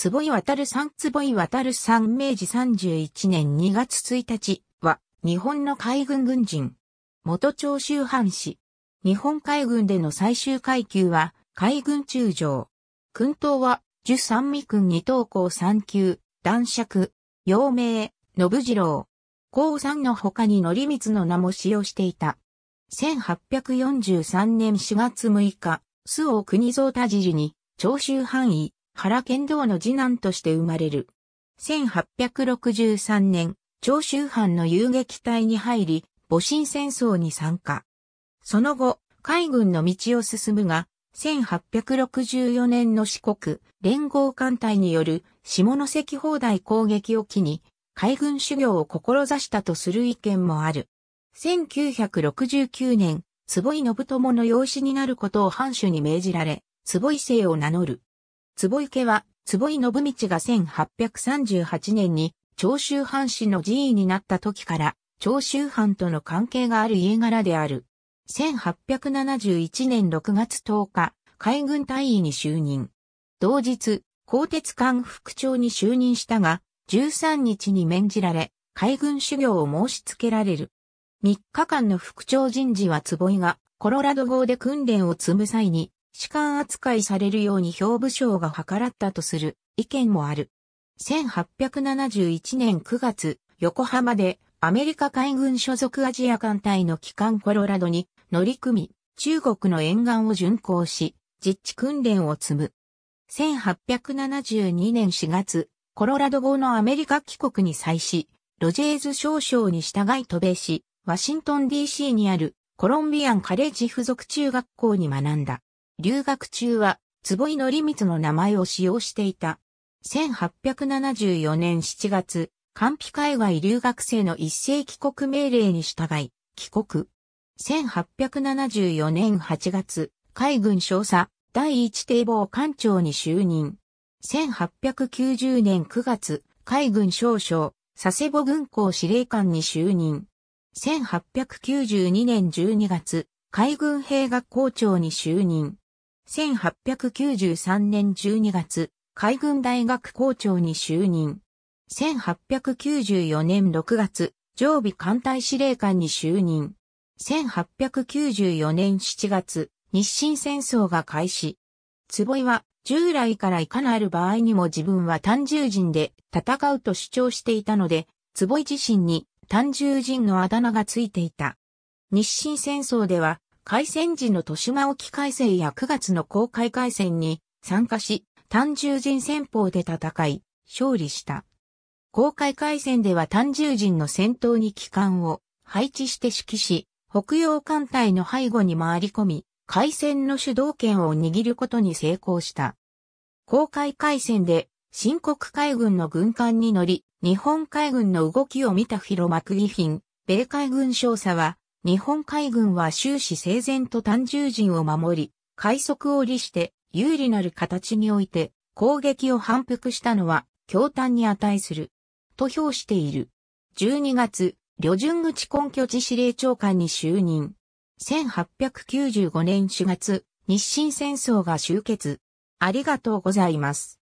坪井渡さん坪井渡さん明治31年2月1日は日本の海軍軍人。元長州藩士。日本海軍での最終階級は海軍中将。訓頭は十三味君二等校三級、男爵、陽明、信次郎。高三の他に則光の名も使用していた。1843年4月6日、周王国蔵田寺に長州藩医。原剣道の次男として生まれる。1863年、長州藩の遊撃隊に入り、戊辰戦争に参加。その後、海軍の道を進むが、1864年の四国連合艦隊による下関砲台攻撃を機に、海軍修行を志したとする意見もある。1969年、坪井信友の養子になることを藩主に命じられ、坪井姓を名乗る。坪池は、坪井信道が1838年に、長州藩士の寺院になった時から、長州藩との関係がある家柄である。1871年6月10日、海軍大尉に就任。同日、鋼鉄艦副長に就任したが、13日に免じられ、海軍修行を申し付けられる。3日間の副長人事は坪井が、コロラド号で訓練を積む際に、士官扱いされるように兵部省が計らったとする意見もある。1871年9月、横浜でアメリカ海軍所属アジア艦隊の機関コロラドに乗り組み、中国の沿岸を巡航し、実地訓練を積む。1872年4月、コロラド号のアメリカ帰国に際し、ロジェーズ少将に従い渡米し、ワシントン DC にあるコロンビアンカレッジ付属中学校に学んだ。留学中は、坪井則光の名前を使用していた。1874年7月、完備海外留学生の一斉帰国命令に従い、帰国。1874年8月、海軍少佐、第一堤防艦長に就任。1890年9月、海軍少将、佐世保軍港司令官に就任。1892年12月、海軍兵学校長に就任。1893年12月、海軍大学校長に就任。1894年6月、常備艦隊司令官に就任。1894年7月、日清戦争が開始。坪井は、従来からいかなる場合にも自分は単獣人で戦うと主張していたので、坪井自身に単獣人のあだ名がついていた。日清戦争では、開戦時の豊島沖海戦や9月の公開海戦に参加し、単獣人戦法で戦い、勝利した。公開海戦では単獣人の戦闘に機関を配置して指揮し、北洋艦隊の背後に回り込み、海戦の主導権を握ることに成功した。公開海戦で、新国海軍の軍艦に乗り、日本海軍の動きを見た広幕義品、米海軍少佐は、日本海軍は終始整然と単獣人を守り、快速を利して有利なる形において攻撃を反復したのは強端に値する。と評している。12月、旅順口根拠地司令長官に就任。1895年4月、日清戦争が終結。ありがとうございます。